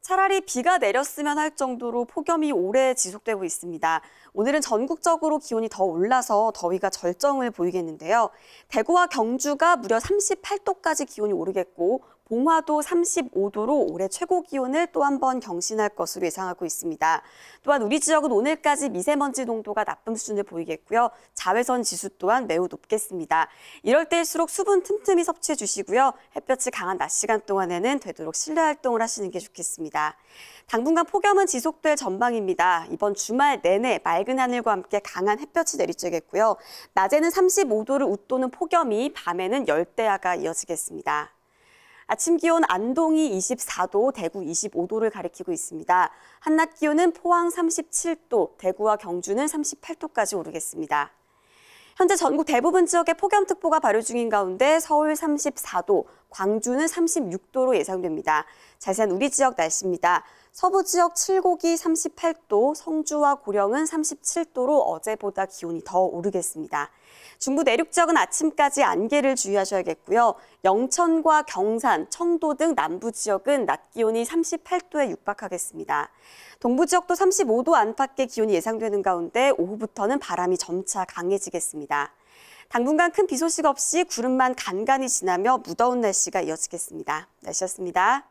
차라리 비가 내렸으면 할 정도로 폭염이 오래 지속되고 있습니다. 오늘은 전국적으로 기온이 더 올라서 더위가 절정을 보이겠는데요. 대구와 경주가 무려 38도까지 기온이 오르겠고 봉화도 35도로 올해 최고 기온을 또 한 번 경신할 것으로 예상하고 있습니다. 또한 우리 지역은 오늘까지 미세먼지 농도가 나쁨 수준을 보이겠고요. 자외선 지수 또한 매우 높겠습니다. 이럴 때일수록 수분 틈틈이 섭취해 주시고요. 햇볕이 강한 낮 시간 동안에는 되도록 실내 활동을 하시는 게 좋겠습니다. 당분간 폭염은 지속될 전망입니다. 이번 주말 내내 맑은 하늘과 함께 강한 햇볕이 내리쬐겠고요. 낮에는 35도를 웃도는 폭염이 밤에는 열대야가 이어지겠습니다. 아침 기온 안동이 24도, 대구 25도를 가리키고 있습니다. 한낮 기온은 포항 37도, 대구와 경주는 38도까지 오르겠습니다. 현재 전국 대부분 지역에 폭염특보가 발효 중인 가운데 서울 34도, 광주는 36도로 예상됩니다. 자세한 우리 지역 날씨입니다. 서부 지역 칠곡이 38도, 성주와 고령은 37도로 어제보다 기온이 더 오르겠습니다. 중부 내륙 지역은 아침까지 안개를 주의하셔야겠고요. 영천과 경산, 청도 등 남부 지역은 낮 기온이 38도에 육박하겠습니다. 동부 지역도 35도 안팎의 기온이 예상되는 가운데 오후부터는 바람이 점차 강해지겠습니다. 당분간 큰 비 소식 없이 구름만 간간히 지나며 무더운 날씨가 이어지겠습니다. 날씨였습니다.